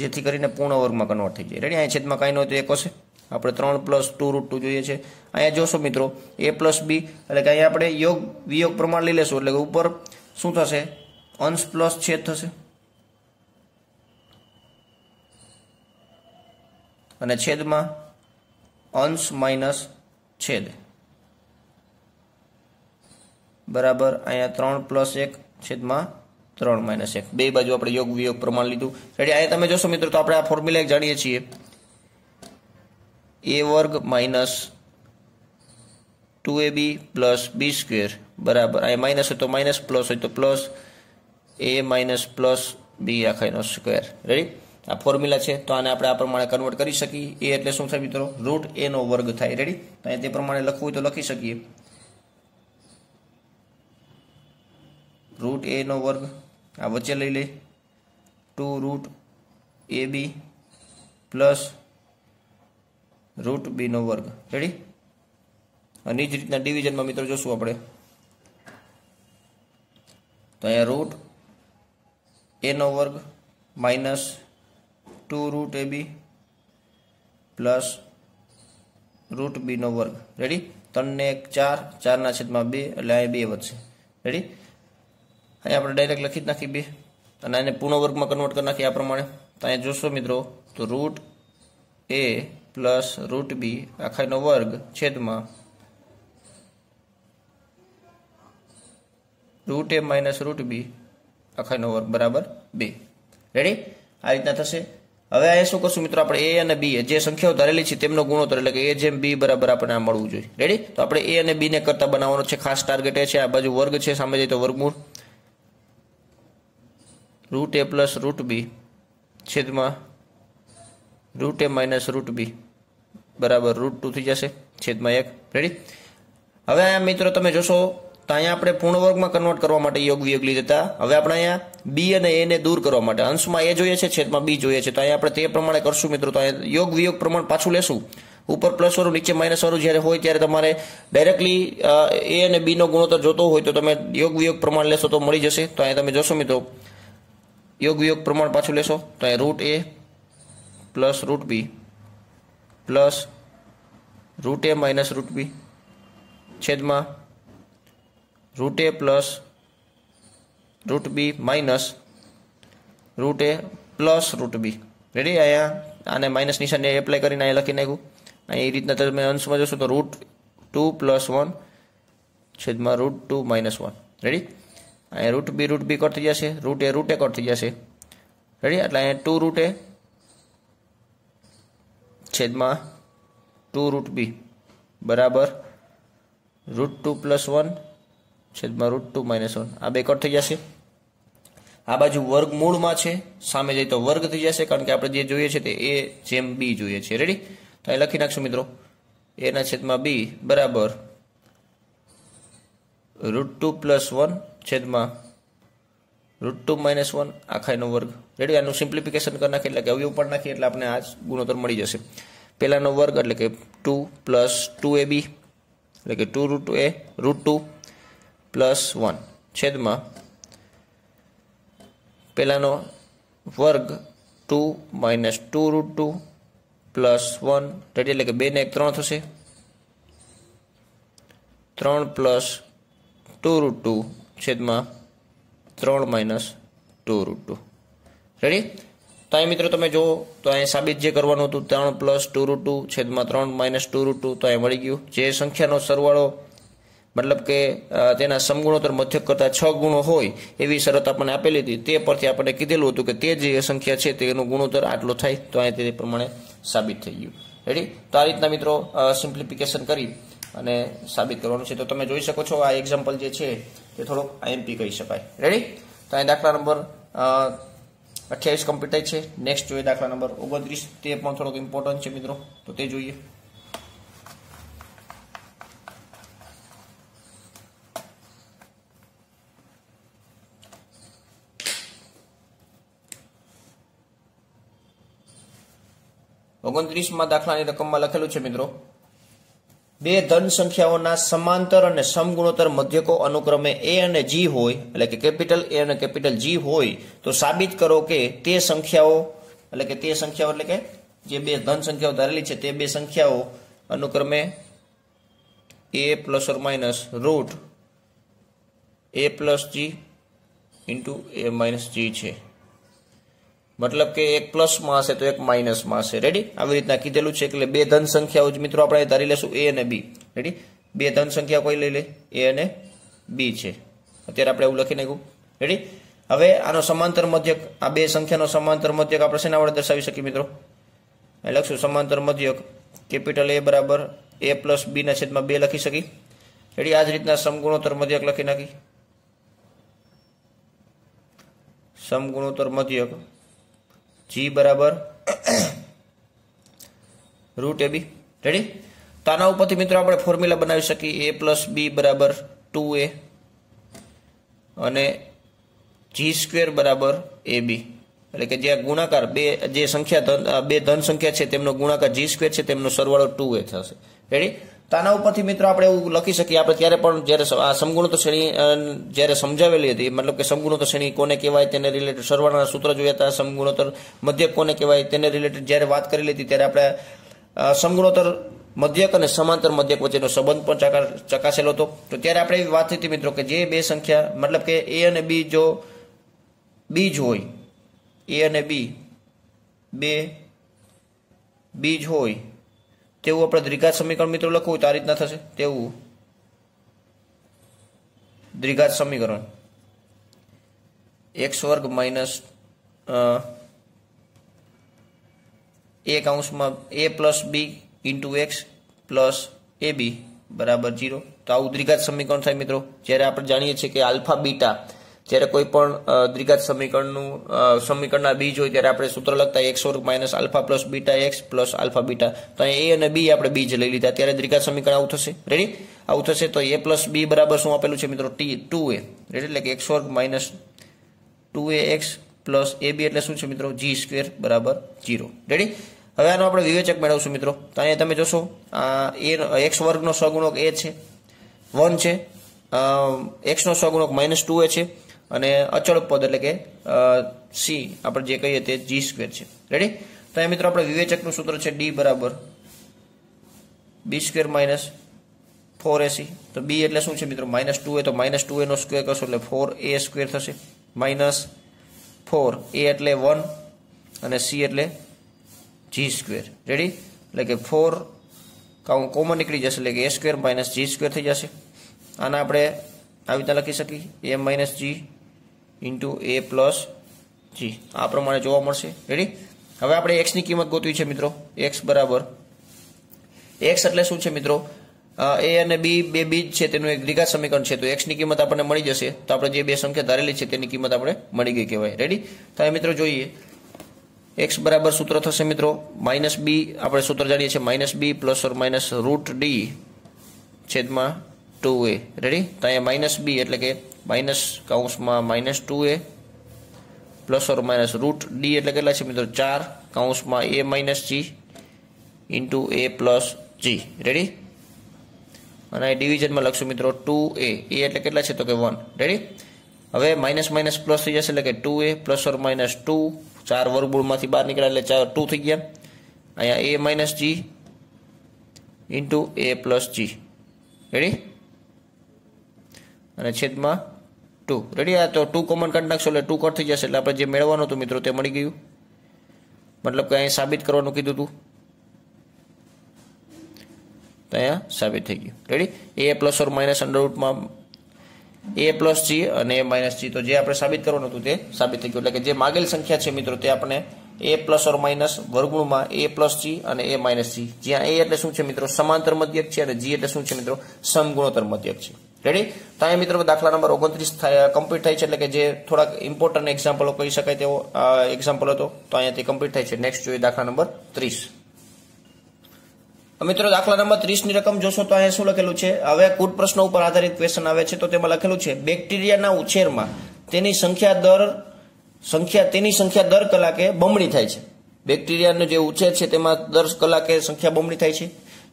જેથી કરીને પૂર્ણ વર્ગમાં કન્વર્ટ થઈ જાય રેડી અહીંયા છેદમાં કાંઈ નહોતું એક હશે આપણે ત્રણ પ્લસ ટુ રૂટ ટુ જોઈએ છે અહીંયા જોશો મિત્રો એ પ્લસ બી એટલે કે અહીંયા આપણે યોગ વિયોગ પ્રમાણ લઈ લેશું એટલે ઉપર શું થશે અંશ પ્લસ છેદ થશે અને છેદમાં અંશ માઇનસ છેદ બરાબર અહીંયા ત્રણ પ્લસ એક છેદમાં ત્રણ માઇનસ એક બે બાજુ આપણે યોગ વિયોગ પ્રમાણ લીધું રેડી અહીંયા તમે જોશો મિત્રો તો આપણે આ ફોર્મ્યુલા જાણીએ છીએ એ વર્ગ minus two A B plus B square બરાબર અહીં માઇનસ હોય તો માઇનસ પ્લસ હોય તો plus A minus plus B આખાનો સ્ક્વેર રેડી આ ફોર્મ્યુલા છે તો આને આપણે આ પ્રમાણે કન્વર્ટ કરી શકીએ એ એટલે શું થાય મિત્રો રૂટ એનો વર્ગ થાય રેડી તો તે પ્રમાણે લખવું હોય તો લખી શકીએ રૂટ એનો વર્ગ આ વચ્ચે લઈ લે two root A B plus root B નો વર્ગ રેડી અને એ જ રીતના ડિવિઝનમાં મિત્રો જોશું આપણે તો અહીંયા રૂટ એનો વર્ગ minus two root A B plus root B નો વર્ગ રેડી ત્રણને એક ચાર ચારના છેદમાં બે એટલે અહીંયા બે વધશે રેડી અહીંયા આપણે ડાયરેક્ટ લખી જ નાખી બે અને એને પૂર્ણ વર્ગમાં કન્વર્ટ કરી નાખીએ આ પ્રમાણે તો અહીંયા જોશો મિત્રો તો root A plus root B આખાનો વર્ગ છેદમાં root A minus root B આખાનો વર્ગ બરાબર બે રેડી આ રીતના થશે હવે આ શું કરશું મિત્રો આપણે એ અને બી જે સંખ્યાઓ ધારેલી છે તેમનો ગુણોત્તર એટલે કે એ જેમ બી બરાબર આપણને આ મળવું જોઈએ રેડી તો આપણે એ અને બી ને કરતા બનાવવાનો છે ખાસ ટાર્ગેટ એ છે આ બાજુ વર્ગ છે સામે જઈએ તો વર્ગમૂળ root A plus root B છેદમાં root A minus root B બરાબર રૂટ ટુ થઈ જશે છેદમાં એક રેડી હવે અહીંયા મિત્રો તમે જોશો તો અહીંયા આપણે પૂર્ણવર્ગમાં કન્વર્ટ કરવા માટે યોગ વિયોગ લીધા હવે આપણે અહીંયા બી અને એને દૂર કરવા માટે અંશમાં એ જોઈએ છે છેદમાં બી જોઈએ છે તો અહીંયા આપણે તે પ્રમાણે કરશું મિત્રો તો અહીંયા યોગ વિયોગ પ્રમાણ પાછું લેશું ઉપર પ્લસ વાળું નીચે માઇનસ વાળું જ્યારે હોય ત્યારે તમારે ડાયરેક્ટલી એ અને બીનો ગુણોત્તર જોતો હોય તો તમે યોગ વિયોગ પ્રમાણ લેશો તો મળી જશે તો અહીંયા તમે જોશો મિત્રો યોગ વિયોગ પ્રમાણ પાછું લેશો તો અહીંયા root A plus root B plus root A minus root B છેદમાં root A plus root B minus root A plus root B ready અહીંયા આને માઇનસ નિશાનને એપ્લાય કરીને અહીંયા લખી નાખ્યું અહીં એ રીતના તમે અંશમાં જોશો તો રૂટ ટુ પ્લસ વન છેદમાં root two minus one ready અહીંયા root B root B cut થઈ જશે root A root A cut થઈ જશે રેડી એટલે અહીંયા ટુ રૂટ એ છેદમાં ટુ રૂટ બી બરાબર રૂટ ટુ પ્લસ વન છેદમાં રૂટ ટુ માઇનસ વન આ બે કટ થઈ જશે આ બાજુ વર્ગ મૂળમાં છે સામે જઈએ તો વર્ગ થઈ જશે કારણ કે આપણે જે જોઈએ છે તે એ જેમ બી જોઈએ છે રેડી તો અહીં લખી નાખશું મિત્રો એના છેદમાં બી બરાબર રૂટ ટુ પ્લસ વન છેદમાં રૂટ ટુ માઇનસ વન આખાનો વર્ગ રેડી આનું સિમ્પ્લિફિકેશન કરી નાખીએ એટલે કે અવયવ પણ નાખીએ એટલે આપણે આ જ ગુણોત્તર મળી જશે પહેલાંનો વર્ગ એટલે કે two plus two A B એટલે કે two root A root two plus one છેદમાં પહેલાંનો વર્ગ two minus two root two plus one ready એટલે કે બે ને એક ત્રણ થશે ત્રણ પ્લસ ટુ રૂટ ટુ છેદમાં ત્રણ minus two root two ready તો અહીં મિત્રો તમે જુઓ તો અહીંયા સાબિત જે કરવાનું હતું ત્રણ પ્લસ ટુ રૂટ ટુ છેદમાં ત્રણ માઇનસ ટુ રૂટ ટુ તો અહીં મળી ગયું જે સંખ્યાનો સરવાળો મતલબ કે તેના સમગુણોત્તર મધ્યક કરતા છ ગુણો હોય એવી શરત આપણને આપેલી હતી તે પરથી આપણને કીધેલું હતું કે તે જે સંખ્યા છે તેનો ગુણોત્તર આટલો થાય તો અહીં તે પ્રમાણે સાબિત થઈ ગયું રેડી તો આ રીતના મિત્રો સિમ્પ્લિફિકેશન કરી અને સાબિત કરવાનું છે તો તમે જોઈ શકો છો આ એક્ઝામ્પલ જે છે તે થોડોક આઈએમપી કહી શકાય રેડી તો અહીં દાખલા નંબર અઠ્યાવીસ કમ્પ્લીટ છે નેક્સ્ટ જોઈએ દાખલા નંબર ઓગણત્રીસ તે પણ થોડોક ઇમ્પોર્ટન્ટ છે મિત્રો તો તે જોઈએ ઓગણત્રીસમાં દાખલાની રકમમાં લખેલું છે મિત્રો બે ધન સંખ્યાઓના સમાંતર અને સમગુણોત્તર મધ્યકો અનુક્રમે એ અને જી હોય એટલે કે કેપિટલ એ અને કેપિટલ જી હોય તો સાબિત કરો કે તે સંખ્યાઓ એટલે કે તે સંખ્યાઓ એટલે કે જે બે ધન સંખ્યાઓ ધારેલી છે તે બે સંખ્યાઓ અનુક્રમે A plus or minus root A plus G into A minus G છે મતલબ કે એક પ્લસમાં હશે તો એક માઇનસમાં હશે રેડી આવી રીતના કીધેલું છે એટલે બે ધન સંખ્યાઓ જ મિત્રો આપણે ધારી લેશું એ અને બી રેડી બે ધન સંખ્યા કોઈ લઈ લે એ અને બી છે અત્યારે આપણે એવું લખી નાખ્યું રેડી હવે આનો સમાંતર મધ્યક આ બે સંખ્યાનો સમાંતર મધ્યક આપણે શેના વડે દર્શાવી શકીએ મિત્રો લખશું સમાંતર મધ્યક કેપિટલ એ બરાબર એ પ્લસ બીના છેદમાં બે લખી શકી રેડી આ જ રીતના સમગુણોત્તર મધ્યક લખી નાખી સમગુણોત્તર મધ્યક જી બરાબર રૂટ એ બી રેડી તો આના ઉપરથી મિત્રો આપણે ફોર્મ્યુલા બનાવી શકીએ એ પ્લસ બી બરાબર ટુ એ અને જી સ્ક્વેર બરાબર એ બી એટલે કે જ્યાં ગુણાકાર બે જે સંખ્યા બે ધન સંખ્યા છે તેમનો ગુણાકાર જી સ્ક્વેર છે તેમનો સરવાળો ટુ એ થશે રેડી તાના ઉપરથી મિત્રો આપણે એવું લખી શકીએ આપણે ત્યારે પણ જ્યારે સમગુણત્વ શ્રેણી જ્યારે સમજાવેલી હતી મતલબ કે સમગુણત્વ શ્રેણી કોને કહેવાય તેને રિલેટેડ સરવાળાના સૂત્ર જોયા હતા સમગુણોત્તર મધ્યક કોને કહેવાય તેને રિલેટેડ જ્યારે વાત કરી લીધી ત્યારે આપણે સમગુણોત્તર મધ્યક અને સમાંતર મધ્યક વચ્ચેનો સંબંધ પણ ચકાસેલો હતો તો ત્યારે આપણે એવી વાત હતી મિત્રો કે જે બે સંખ્યા મતલબ કે એ અને બી જો બીજ હોય એ અને બી બે બીજ હોય તેવું આપણે દ્વિઘાત સમીકરણ મિત્રો લખવું તો આ રીતના થશે તેવું દ્વિઘાત સમીકરણ એક્સ વર્ગ માઇનસ એક અંશમાં A plus B into X plus A B બરાબર જીરો તો આવું દ્વિઘાત સમીકરણ થાય મિત્રો જ્યારે આપણે જાણીએ છીએ કે આલ્ફા બીટા જ્યારે કોઈ પણ દ્વિઘાત સમીકરણનું સમીકરણના બીજ હોય ત્યારે આપણે સૂત્ર લખતા એક્સ વર્ગ minus alpha plus beta X plus alpha beta તો એ અને બી આપણે બીજ લઈ લીધા ત્યારે દ્વિઘાત સમીકરણ આવું થશે રેડી આવું થશે તો એ પ્લસ બી બરાબર શું આપેલું છે મિત્રો ટી ટુ એ એટલે કે એક્સ વર્ગ minus two A X plus A B એટલે શું છે મિત્રો જી સ્ક્વેર બરાબર જીરો રેડી હવે આનો આપણે વિવેચક મેળવશું મિત્રો તો અહીંયા તમે જોશો એ એક્સ વર્ગનો સગુણક એ છે વન છે એક્સનો સગુણક માઇનસ ટુ એ છે અને અચળ પદ એટલે કે સી આપણે જે કહીએ તે જી સ્ક્વેર છે રેડી તો એ મિત્રો આપણે વિવેચકનું સૂત્ર છે ડી બરાબર B square minus four AC તો બી એટલે શું છે મિત્રો માઇનસ ટુ એ તો માઇનસ ટુ એનો સ્ક્વેર કરશો એટલે ફોર એ સ્ક્વેર થશે માઇનસ ફોર એ એટલે વન અને સી એટલે જી સ્ક્વેર રેડી એટલે કે ફોર કાઉ કોમન નીકળી જશે એટલે કે A square minus G square થઈ જશે આના આપણે આવી રીતે લખી શકીએ A minus G into A plus G આ પ્રમાણે જોવા મળશે રેડી હવે આપણે એક્સની કિંમત ગોતવી છે મિત્રો એક્સ બરાબર એક્સ એટલે શું છે મિત્રો એ અને બી બે બીજ છે તેનું એક દ્વિઘાત સમીકરણ છે તો એક્સની કિંમત આપણને મળી જશે તો આપણે જે બે સંખ્યા ધારેલી છે તેની કિંમત આપણે મળી ગઈ કહેવાય રેડી તો હવે મિત્રો જોઈએ એક્સ બરાબર સૂત્ર થશે મિત્રો માઇનસ બી આપણે સૂત્ર જાણીએ છીએ minus B plus or minus root D છેદમાં ટુ એ રેડી તો અહીંયા માઇનસ બી એટલે કે માઇનસ કાઉન્સમાં minus two A plus or minus root D એટલે કેટલા છે મિત્રો ચાર કાઉન્સમાં A minus G into A plus G ready અને આ ડિવિઝનમાં લખશું મિત્રો ટુ એ એ એટલે કેટલા છે તો કે વન રેડી હવે માઇનસ માઇનસ પ્લસ થઈ જશે એટલે કે two A plus or minus two ચાર વર્ગમૂળમાંથી બહાર નીકળ્યા એટલે ચાર ટુ થઈ ગયા અહીંયા A minus G into A plus G ready અને છેદમાં ટુ રેડી આ તો ટુ કોમન કાઢી નાખશો એટલે ટુ કટ થઈ જશે એટલે આપણે જે મેળવવાનું હતું મિત્રો તે મળી ગયું મતલબ કે અહીંયા સાબિત કરવાનું કીધું હતું તો અહીંયા સાબિત થઈ ગયું ready A plus or minus અંડરરૂટમાં એ પ્લસ જી અને એ માઇનસ જી તો જે આપણે સાબિત કરવાનું હતું તે સાબિત થઈ ગયું એટલે કે જે માગેલ સંખ્યા છે મિત્રો તે આપણે એ પ્લસ ઓર માઇનસ વર્ગુણમાં એ પ્લસ જી અને એ માઇનસ જી જ્યાં એ એટલે શું છે મિત્રો સમાંતર મધ્યક છે અને જી એટલે શું છે મિત્રો સમગુણોત્તર મધ્યક છે રેડી તો અહીંયા મિત્રો દાખલા નંબર ઓગણત્રીસ કમ્પ્લીટ થાય છે એટલે કે જે થોડાક ઇમ્પોર્ટન્ટ એક્ઝામ્પલો કહી શકાય તેવો એક્ઝામ્પલ હતો તો અહીંયાથી કમ્પ્લીટ થાય છે નેક્સ્ટ જોઈએ દાખલા નંબર ત્રીસ મિત્રો દાખલા નંબર ત્રીસની રકમ જોશો તો અહીંયા શું લખેલું છે હવે કુટ પ્રશ્નો ઉપર આધારિત ક્વેશ્ચન આવે છે તો તેમાં લખેલું છે બેક્ટેરિયાના ઉછેરમાં તેની સંખ્યા દર સંખ્યા તેની સંખ્યા દર કલાકે બમણી થાય છે બેક્ટેરિયાનો જે ઉછેર છે તેમાં દર કલાકે સંખ્યા બમણી થાય છે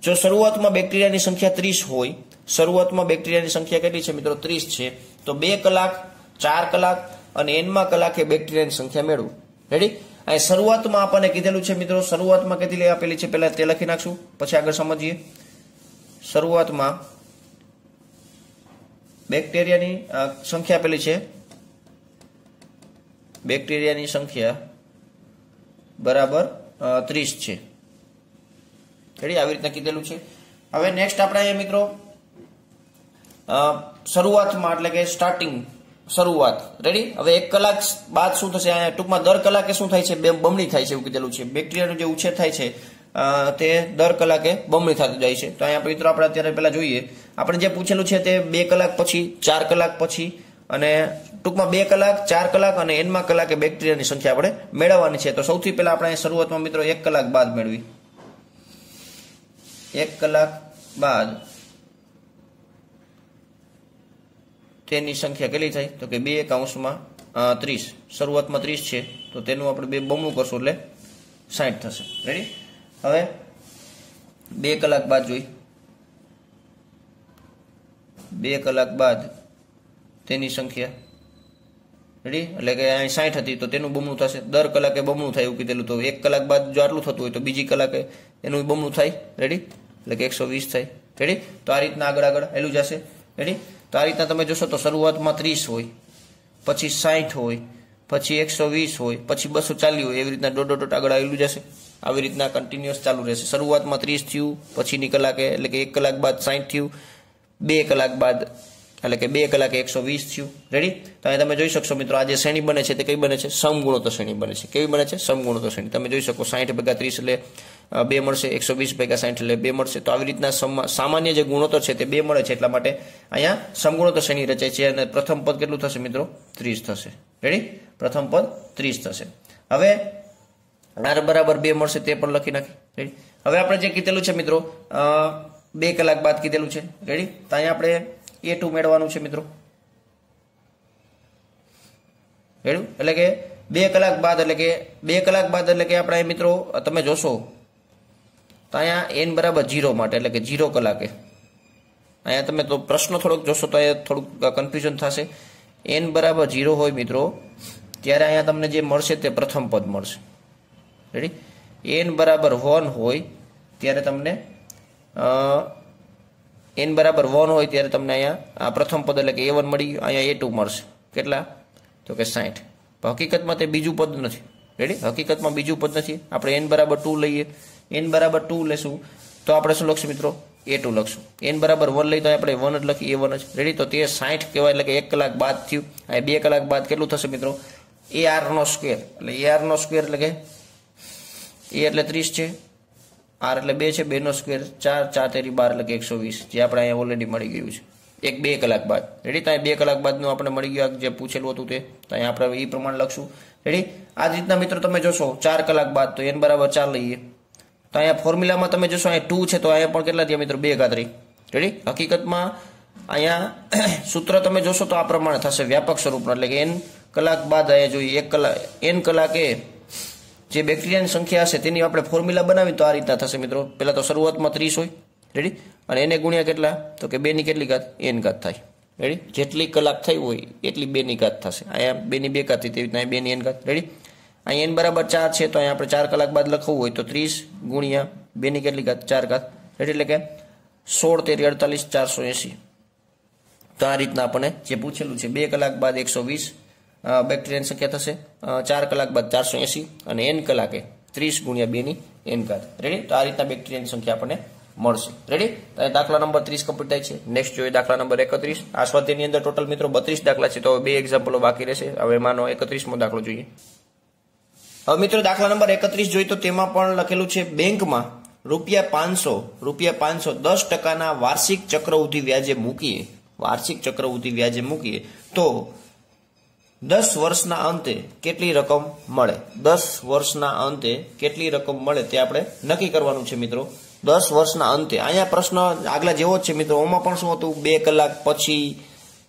જો શરૂઆતમાં બેક્ટેરિયાની સંખ્યા ત્રીસ હોય શરૂઆતમાં બેક્ટેરિયાની સંખ્યા કેટલી છે મિત્રો ત્રીસ છે તો બે કલાક ચાર કલાક અને એનમાં કલાકે બેક્ટેરિયાની સંખ્યા મેળવું રેડી અહીં શરૂઆતમાં આપણને કીધેલું છે મિત્રો શરૂઆતમાં કેટલી આપેલી છે પહેલાં તે લખી નાખશું પછી આગળ સમજીએ શરૂઆતમાં બેક્ટેરિયાની સંખ્યા આપેલી છે બેક્ટેરિયાની સંખ્યા બરાબર ત્રીસ છે રેડી આવી રીતના કીધેલું છે હવે નેક્સ્ટ આપણે અહીંયા મિત્રો શરૂઆતમાં એટલે કે સ્ટાર્ટિંગ શરૂઆત રેડી હવે એક કલાક બાદ શું થશે અહીંયા ટૂંકમાં દર કલાકે શું થાય છે બે બમણી થાય છે એવું કીધેલું છે બેક્ટેરિયાનું જે ઉછેર થાય છે તે દર કલાકે બમણી થતું જાય છે તો અહીંયા મિત્રો આપણે અત્યારે પહેલા જોઈએ આપણે જે પૂછેલું છે તે બે કલાક પછી ચાર કલાક પછી અને ટૂંકમાં બે કલાક ચાર કલાક અને એનમાં કલાકે બેક્ટેરિયાની સંખ્યા આપણે મેળવવાની છે તો સૌથી પહેલા આપણે શરૂઆતમાં મિત્રો એક કલાક બાદ મેળવી એક કલાક બાદ તેની સંખ્યા કેટલી થાય તો કે બે એકાઉન્સમાં ત્રીસ શરૂઆતમાં ત્રીસ છે તો તેનું આપણે બે બમણું કરશું એટલે સાઠ થશે રેડી હવે બે કલાક બાદ જોઈ બે કલાક બાદ તેની સંખ્યા રેડી એટલે કે અહીં સાઠ હતી તો તેનું બમણું થશે દર કલાકે બમણું થાય એવું કીધેલું તો એક કલાક બાદ જો આટલું થતું હોય તો બીજી કલાકે એનું બમણું થાય રેડી એટલે કે એકસો વીસ થાય રેડી તો આ રીતના આગળ આગળ એલું જશે રેડી તો આ રીતના તમે જોશો તો શરૂઆતમાં ત્રીસ હોય પછી સાઠ હોય પછી એકસો વીસ હોય પછી બસો ચાલી હોય એવી રીતના દોઢ દોઢ આગળ આવેલું જશે આવી રીતના કન્ટિન્યુઅસ ચાલુ રહેશે શરૂઆતમાં ત્રીસ થયું પછીની કલાકે એટલે કે એક કલાક બાદ સાઠ થયું બે કલાક બાદ એટલે કે બે કલાક એકસો વીસ થયું રેડી તો અહીંયા તમે જોઈ શકશો મિત્રો આજે શ્રેણી બને છે તે કઈ બને છે સમગુણોત્તર શ્રેણી બને છે કેવી બને છે સમગુણોત્તર શ્રેણી તમે જોઈ શકો સાઠ ભેગા ત્રીસ એટલે બે મળશે એકસો વીસ ભેગા સાઠ એટલે બે મળશે તો આવી રીતના સામાન્ય જે ગુણોત્તર છે તે બે મળે છે એટલા માટે અહીંયા સમગુણોત્તર શ્રેણી રચાય છે અને પ્રથમ પદ કેટલું થશે મિત્રો ત્રીસ થશે રેડી પ્રથમ પદ ત્રીસ થશે હવે આર બરાબર બે મળશે તે પણ લખી નાખી રેડી હવે આપણે જે કીધેલું છે મિત્રો બે કલાક બાદ કીધેલું છે રેડી તો અહીંયા આપણે એ ટુ મેળવવાનું છે મિત્રો મેળવ્યું એટલે કે બે કલાક બાદ એટલે કે બે કલાક બાદ એટલે કે આપણા મિત્રો તમે જોશો તો અહીંયા એન બરાબર જીરો માટે એટલે કે જીરો કલાકે અહીંયા તમે તો પ્રશ્ન થોડોક જોશો તો અહીંયા થોડુંક કન્ફ્યુઝન થશે એન બરાબર જીરો હોય મિત્રો ત્યારે અહીંયા તમને જે મળશે તે પ્રથમ પદ મળશે રેડી એન બરાબર વન હોય ત્યારે તમને એન બરાબર વન હોય ત્યારે તમને અહીંયા આ પ્રથમ પદ એટલે કે એ વન મળી અહીંયા એ ટુ મળશે કેટલા તો કે સાઠ હકીકતમાં તે બીજું પદ નથી રેડી હકીકતમાં બીજું પદ નથી આપણે એન બરાબર ટુ લઈએ એન બરાબર ટુ લેશું તો આપણે શું લખશું મિત્રો એ ટુ લખશું એન બરાબર વન લઈ તો આપણે વન જ લખીએ એ વન જ રેડી તો તે સાઠ કહેવાય એટલે કે એક કલાક બાદ થયું આ બે કલાક બાદ કેટલું થશે મિત્રો એ આરનો સ્ક્વેર એટલે એ આરનો સ્ક્વેર એટલે કે એ એટલે ત્રીસ છે આર એટલે બે છે બેનો સ્ક્વેર ચાર ચાર તેરી બાર એટલે એકસો વીસ જે આપણે અહીંયા ઓલરેડી મળી ગયું છે એક બે કલાક બાદ રેડી ત્યાં બે કલાક બાદનું આપણે મળી ગયું જે પૂછેલું હતું તે ત્યાં આપણે એ પ્રમાણે લખશું રેડી આ જ રીતના મિત્રો તમે જોશો ચાર કલાક બાદ તો એન બરાબર ચાર લઈએ તો અહીંયા ફોર્મ્યુલામાં તમે જોશો અહીંયા ટુ છે તો અહીંયા પણ કેટલા થયા મિત્રો બે ગાત્રી રેડી હકીકતમાં અહીંયા સૂત્ર તમે જોશો તો આ પ્રમાણે થશે વ્યાપક સ્વરૂપમાં એટલે કે એન કલાક બાદ અહીંયા જોઈએ એક કલાક એન કલાકે જે બેક્ટેરિયાની સંખ્યા હશે તેની આપણે ફોર્મ્યુલા બનાવી તો આ રીતના થશે મિત્રો પહેલાં તો શરૂઆતમાં ત્રીસ હોય રેડી અને એને ગુણ્યા કેટલા તો કે બેની કેટલી ઘાત એન ઘાત થાય રેડી જેટલી કલાક થઈ હોય એટલી બેની ઘાત થશે અહીંયા બેની બે ઘાત તેવી રીતના બેની એન ઘાત રેડી અહીં એન બરાબર ચાર છે તો અહીંયા આપણે ચાર કલાક બાદ લખવું હોય તો ત્રીસ ગુણ્યા બેની કેટલી ઘાત ચાર ઘાત રેડી એટલે કે સોળ તેરી અડતાલીસ ચારસો એંસી તો આ રીતના આપણને જે પૂછેલું છે બે કલાક બાદ એકસો વીસ બેક્ટેરિયાની સંખ્યા થશે ચાર કલાક બાદ ચારસો એંસી અને એન કલાકે ત્રીસ ગુણ્યા બેની એન ઘાત રેડી તો આ રીતના બેક્ટેરિયાની સંખ્યા આપણને મળશે રેડી તો દાખલા નંબર ત્રીસ કમ્પ્લીટ થાય છે નેક્સ્ટ જોઈએ દાખલા નંબર એકત્રીસ આ સ્વાધ્યાયની અંદર ટોટલ મિત્રો બત્રીસ દાખલા છે તો બે એક્ઝામ્પલો બાકી રહેશે હવે એમાંનો એકત્રીસમો દાખલો જોઈએ હવે મિત્રો દાખલા નંબર એકત્રીસ જોઈએ તો તેમાં પણ લખેલું છે બેંકમાં રૂપિયા પાંચસો રૂપિયા પાંચસો દસ ટકાના વાર્ષિક ચક્રવૃદ્ધિ વ્યાજે મૂકીએ વાર્ષિક ચક્રવૃદ્ધિ વ્યાજે મૂકીએ તો દસ વર્ષના અંતે કેટલી રકમ મળે દસ વર્ષના અંતે કેટલી રકમ મળે તે આપણે નક્કી કરવાનું છે મિત્રો દસ વર્ષના અંતે અહીંયા પ્રશ્ન આગલા જેવો જ છે મિત્રો ઓમાં પણ શું હતું બે કલાક પછી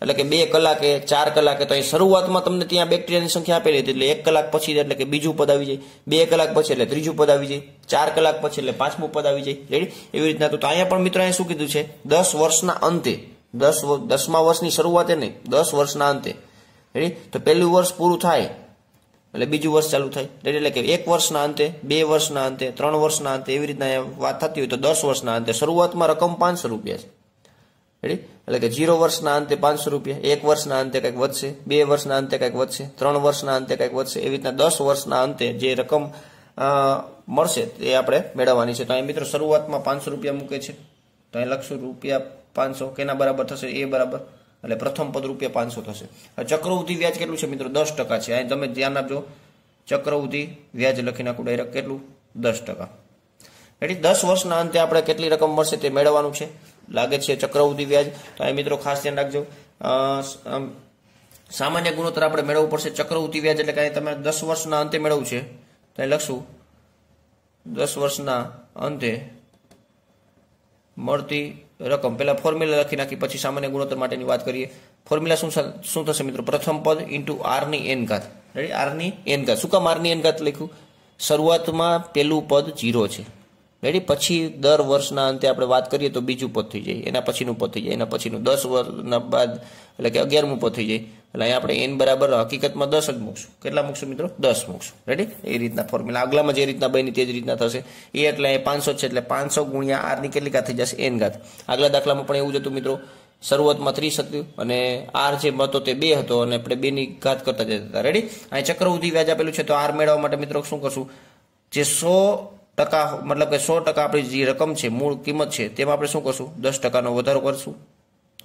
એટલે કે બે કલાકે ચાર કલાકે તો અહીં શરૂઆતમાં તમને ત્યાં બેક્ટેરિયાની સંખ્યા આપેલી હતી એટલે એક કલાક પછી એટલે કે બીજું પદ આવી જાય બે કલાક પછી એટલે ત્રીજું પદ આવી જાય ચાર કલાક પછી એટલે પાંચમું પદ આવી જાય રેડી એવી રીતના તો અહીંયા પણ મિત્રો અહીંયા શું કીધું છે દસ વર્ષના અંતે દસ દસમા વર્ષની શરૂઆતે નહીં દસ વર્ષના અંતે રેડી તો પહેલું વર્ષ પૂરું થાય એટલે બીજું વર્ષ ચાલુ થાય એટલે કે એક વર્ષના અંતે બે વર્ષના અંતે ત્રણ વર્ષના અંતે એવી રીતના વાત થતી હોય તો દસ વર્ષના અંતે શરૂઆતમાં રકમ પાંચસો રૂપિયા છે રેડી એટલે કે જીરો વર્ષના અંતે પાંચસો રૂપિયા એક વર્ષના અંતે કંઈક વધશે બે વર્ષના અંતે કંઈક વધશે ત્રણ વર્ષના અંતે કંઈક વધશે એવી રીતના દસ વર્ષના અંતે જે રકમ મળશે એ આપણે મેળવવાની છે તો અહીં મિત્રો શરૂઆતમાં પાંચસો રૂપિયા મૂકે છે તો અહીં લખશું રૂપિયા પાંચસો કેના બરાબર થશે એ બરાબર એટલે પ્રથમ પદ રૂપિયા પાંચસો થશે ચક્રવૃદ્ધિ વ્યાજ કેટલું છે મિત્રો દસ ટકા છે અહીં તમે ધ્યાન આપજો ચક્રવૃદ્ધિ વ્યાજ લખી નાખું ડાયરેક્ટ કેટલું દસ ટકા એટલે દસ વર્ષના અંતે આપણે કેટલી રકમ મળશે તે મેળવવાનું છે લાગે છે ચક્રવૃદ્ધિ વ્યાજ તો અહીં મિત્રો ખાસ ધ્યાન રાખજો સામાન્ય ગુણોત્તર આપણે મેળવવું પડશે ચક્રવૃત્તિ વ્યાજ એટલે કે તમે દસ વર્ષના અંતે મેળવવું છે તો લખશું દસ વર્ષના અંતે મળતી રકમ પહેલાં ફોર્મ્યુલા લખી નાખી પછી સામાન્ય ગુણોત્તર માટેની વાત કરીએ ફોર્મ્યુલા શું શું થશે મિત્રો પ્રથમ પદ ઇન્ટુ આરની એન ઘાત રેડી આરની એન ઘાત શું કામ આરની એન ઘાત લખ્યું શરૂઆતમાં પહેલું પદ જીરો છે રેડી પછી દર વર્ષના અંતે આપણે વાત કરીએ તો બીજું પદ થઈ જાય એના પછીનું પદ થઈ જાય એના પછીનું દસ વર્ષના બાદ એટલે કે અગિયારમું પદ થઈ જાય એટલે અહીંયા આપણે એન બરાબર હકીકતમાં દસ જ મૂકશું કેટલા મૂકશું મિત્રો દસ મૂકશું રેડી એ રીતના ફોર્મ્યુલા આગલામાં જે રીતના બની તે જ રીતના થશે એ એટલે અહીંયા પાંચસો છે એટલે પાંચસો ગુણ્યા આરની કેટલી ઘાત થઈ જશે એન ઘાત આગલા દાખલામાં પણ એવું જ હતું મિત્રો શરૂઆતમાં ત્રીસ હતું અને આર જે હતો તે બે હતો અને આપણે બેની ઘાત કરતા જતા હતા રેડી અહીં ચક્રવૃદ્ધિ વ્યાજ આપેલું છે તો આર મેળવવા માટે મિત્રો શું કરશું જે સો ટકા મતલબ કે સો ટકા આપણી જે રકમ છે મૂળ કિંમત છે તેમાં આપણે શું કરશું દસ ટકાનો વધારો કરશું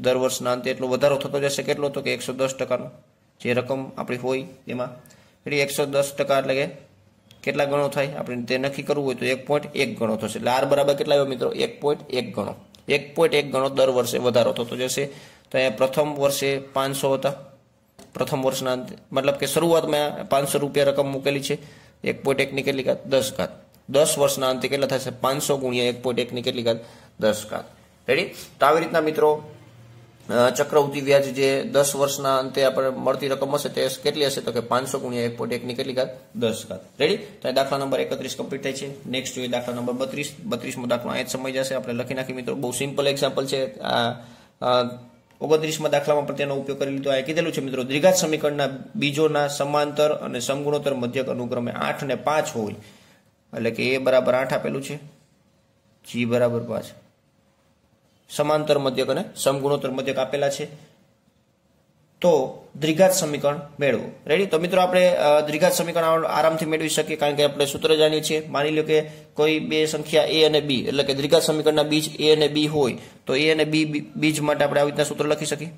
દર વર્ષના અંતે એટલો વધારો થતો જશે કેટલો તો કે એકસો દસ ટકાનો જે રકમ આપણી હોય તેમાં એટલે એકસો દસ ટકા એટલે કે કેટલા ગણો થાય આપણે તે નક્કી કરવું હોય તો એક પોઈન્ટ એક ગણો થશે એટલે આર બરાબર કેટલા આવ્યો મિત્રો એક પોઈન્ટ એક ગણો એક પોઈન્ટ એક ગણો દર વર્ષે વધારો થતો જશે તો અહીંયા પ્રથમ વર્ષે પાંચસો હતા પ્રથમ વર્ષના અંતે મતલબ કે શરૂઆતમાં પાંચસો રૂપિયા રકમ મૂકેલી છે એક પોઈન્ટ એકની કેટલી ઘાત દસ ઘાત દસ વર્ષના અંતે કેટલા થશે પાંચસો ગુણ્યા એક પોઈન્ટ એકની કેટલી ઘાત દસ ઘાત રેડી તો આવી રીતના મિત્રો ચક્રવૃત્તિ વ્યાજ જે દસ વર્ષના અંતે આપણે મળતી રકમ હશે તે કેટલી હશે તો કે પાંચસો ગુણ્યા એક પોઈન્ટ એકની કેટલી ઘાત દસ ઘાત રેડી તો દાખલા નંબર એકત્રીસ કમ્પ્લીટ થાય છે નેક્સ્ટ જોઈએ દાખલા નંબર બત્રીસ બત્રીસમાં દાખલો અહીંયા જ સમય જશે આપણે લખી નાખી મિત્રો બહુ સિમ્પલ એક્ઝામ્પલ છે આ ઓગણત્રીસમાં દાખલામાં પણ તેનો ઉપયોગ કરી લીધો આ કીધેલું છે મિત્રો દ્વિઘાત સમીકરણના બીજોના સમાંતર અને સમગુણોત્તર મધ્યક અનુક્રમે આઠ અને પાંચ હોય એટલે કે એ બરાબર આઠ આપેલું છે જી બરાબર પાંચ સમાંતર મધ્યક અને સમગુણોત્તર મધ્યક આપેલા છે તો દ્રિઘાત સમીકરણ મેળવો રેડી તો મિત્રો આપણે દ્રિઘાત સમીકરણ આરામથી મેળવી શકીએ કારણ કે આપણે સૂત્ર જાણીએ છીએ માની લો કે કોઈ બે સંખ્યા એ અને બી એટલે કે દ્રિઘાત સમીકરણના બીજ એ અને બી હોય તો એ અને બી બીજ માટે આપણે આવી રીતના સૂત્ર લખી શકીએ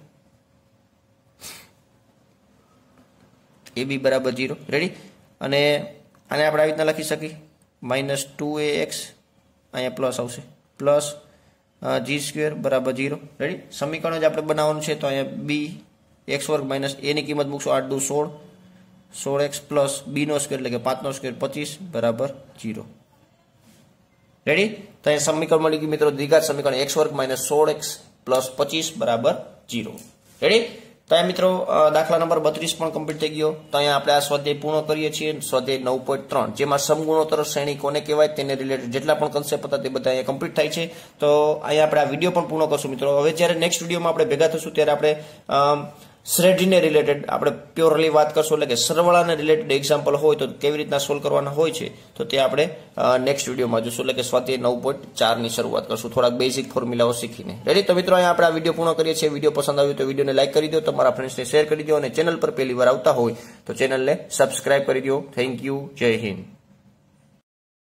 એ બી બરાબર જીરો રેડી અને આને આપણે આવી રીતના લખી શકીએ માઇનસ ટુ એ એક્સ અહીંયા પ્લસ આવશે પ્લસ જી સ્ક્વેર બરાબર જીરો રેડી સમીકરણ જ આપણે બનાવવાનું છે તો અહીંયા બી એક્સ વર્ગ માઇનસ એની કિંમત મૂકશો આઠ દુ સોળ સોળ એક્સ પ્લસ બીનો સ્ક્વેર એટલે કે પાંચનો સ્ક્વેર પચીસ બરાબર ઝીરો રેડી તો અહીંયા સમીકરણ મળી ગયું મિત્રો દ્વિઘાત સમીકરણ એક્સ વર્ગ માઇનસ સોળ એક્સ પ્લસ પચીસ બરાબર જીરો રેડી તો આ મિત્રો દાખલા નંબર બત્રીસ પણ કમ્પ્લીટ થઈ ગયો તો અહીંયા આપણે આ સ્વાધ્યાય પૂર્ણ કરીએ છીએ સ્વાધ્યાય નવ પોઈન્ટ ત્રણ જેમાં સમગુણોત્તર શ્રેણી કોને કહેવાય તેને રિલેટેડ જેટલા પણ કન્સેપ્ટ હતા તે બધા અહીંયા કમ્પ્લીટ થાય છે તો અહીંયા આપણે આ વિડીયો પણ પૂર્ણ કરશું મિત્રો હવે જ્યારે નેક્સ્ટ વિડીયોમાં આપણે ભેગા થશું ત્યારે આપણે શ્રેઢીને રિલેટેડ આપણે પ્યોરલી વાત કરશું એટલે કે સરવાળાને રિલેટેડ એક્ઝામ્પલ હોય તો કેવી રીતના સોલ્વ કરવાના હોય છે તો તે આપણે નેક્સ્ટ વિડીયોમાં જોશું એટલે કે સ્વાતિ નવ પોઈન્ટ ચારની શરૂઆત કરશું થોડાક બેઝિક ફોર્મ્યુલાઓ શીખીને રેડી તો મિત્રો અહીંયા આપણે આ વિડીયો પૂર્ણ કરીએ છીએ વિડીયો પસંદ આવ્યો તો વિડીયોને લાઇક કરી દો તમારા ફ્રેન્ડ્સને શેર કરી દો અને ચેનલ પર પહેલી વાર આવતા હોય તો ચેનલને સબસ્ક્રાઇબ કરી દો થેન્ક યુ જય હિન્દ